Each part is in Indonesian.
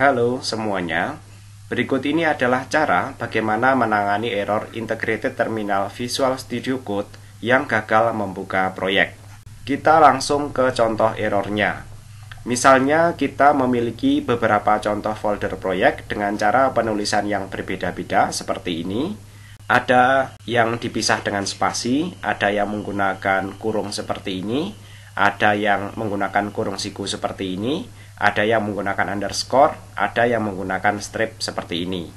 Halo semuanya, berikut ini adalah cara bagaimana menangani error Integrated Terminal Visual Studio Code yang gagal membuka proyek. Kita langsung ke contoh errornya. Misalnya kita memiliki beberapa contoh folder proyek dengan cara penulisan yang berbeda-beda seperti ini. Ada yang dipisah dengan spasi, ada yang menggunakan kurung seperti ini, ada yang menggunakan kurung siku seperti ini, ada yang menggunakan underscore, ada yang menggunakan strip seperti ini.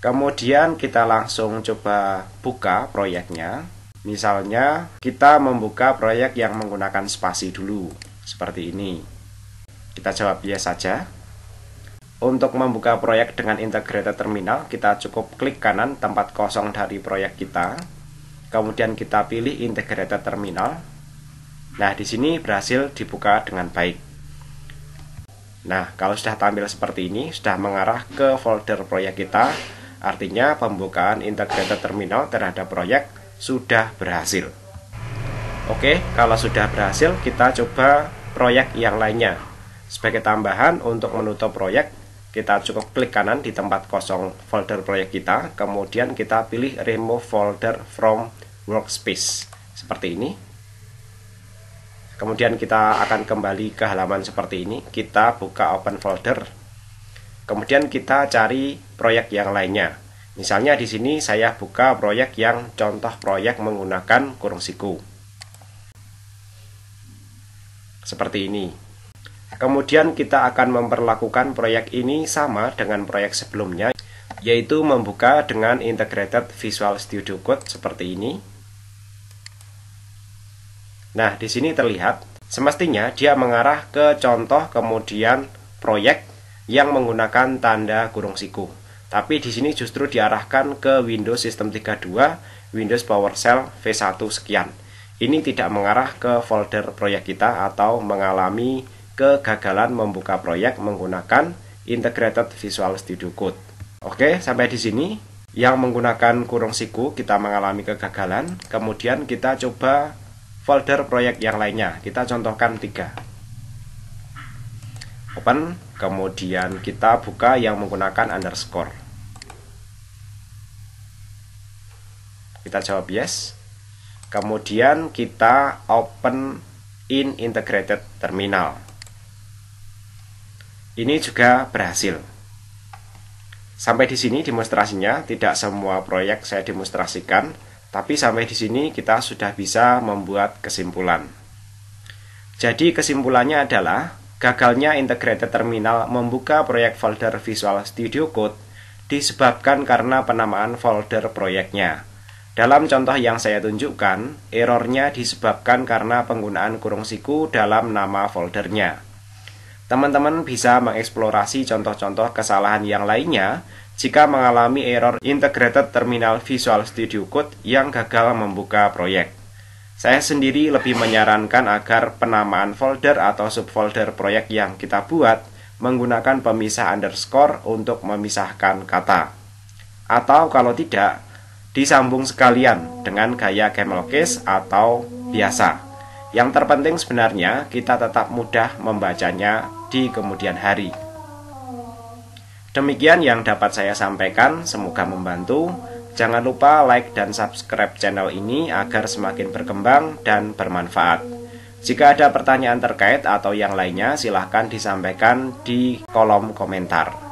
Kemudian kita langsung coba buka proyeknya. Misalnya kita membuka proyek yang menggunakan spasi dulu, seperti ini. Kita jawab yes saja. Untuk membuka proyek dengan integrated terminal, kita cukup klik kanan tempat kosong dari proyek kita. Kemudian kita pilih integrated terminal, Nah, di sini berhasil dibuka dengan baik. Nah, kalau sudah tampil seperti ini, sudah mengarah ke folder proyek kita, artinya pembukaan integrated terminal terhadap proyek sudah berhasil. Oke, kalau sudah berhasil, kita coba proyek yang lainnya. Sebagai tambahan untuk menutup proyek, kita cukup klik kanan di tempat kosong folder proyek kita, kemudian kita pilih remove folder from workspace. Seperti ini, Kemudian kita akan kembali ke halaman seperti ini. Kita buka open folder. Kemudian kita cari proyek yang lainnya. Misalnya di sini saya buka proyek yang contoh proyek menggunakan kurung siku. Seperti ini. Kemudian kita akan memperlakukan proyek ini sama dengan proyek sebelumnya, yaitu membuka dengan Integrated Visual Studio Code seperti ini. Nah, di sini terlihat semestinya dia mengarah ke contoh kemudian proyek yang menggunakan tanda kurung siku. Tapi di sini justru diarahkan ke Windows System 32, Windows PowerShell V1 sekian. Ini tidak mengarah ke folder proyek kita atau mengalami kegagalan membuka proyek menggunakan Integrated Visual Studio Code. Oke, sampai di sini yang menggunakan kurung siku kita mengalami kegagalan, kemudian kita coba folder proyek yang lainnya. Kita contohkan tiga. Open, kemudian kita buka yang menggunakan underscore. Kita jawab yes. Kemudian kita open in integrated terminal. Ini juga berhasil. Sampai di sini demonstrasinya, tidak semua proyek saya demonstrasikan tapi sampai di sini kita sudah bisa membuat kesimpulan. Jadi kesimpulannya adalah gagalnya integrated terminal membuka proyek folder Visual Studio Code disebabkan karena penamaan folder proyeknya. Dalam contoh yang saya tunjukkan, errornya disebabkan karena penggunaan kurung siku dalam nama foldernya. Teman-teman bisa mengeksplorasi contoh-contoh kesalahan yang lainnya jika mengalami error Integrated Terminal Visual Studio Code yang gagal membuka proyek. Saya sendiri lebih menyarankan agar penamaan folder atau subfolder proyek yang kita buat menggunakan pemisah underscore untuk memisahkan kata. Atau kalau tidak, disambung sekalian dengan gaya camel case atau biasa. Yang terpenting sebenarnya kita tetap mudah membacanya di kemudian hari. Demikian yang dapat saya sampaikan, semoga membantu. Jangan lupa like dan subscribe channel ini agar semakin berkembang dan bermanfaat. Jika ada pertanyaan terkait atau yang lainnya, silahkan disampaikan di kolom komentar.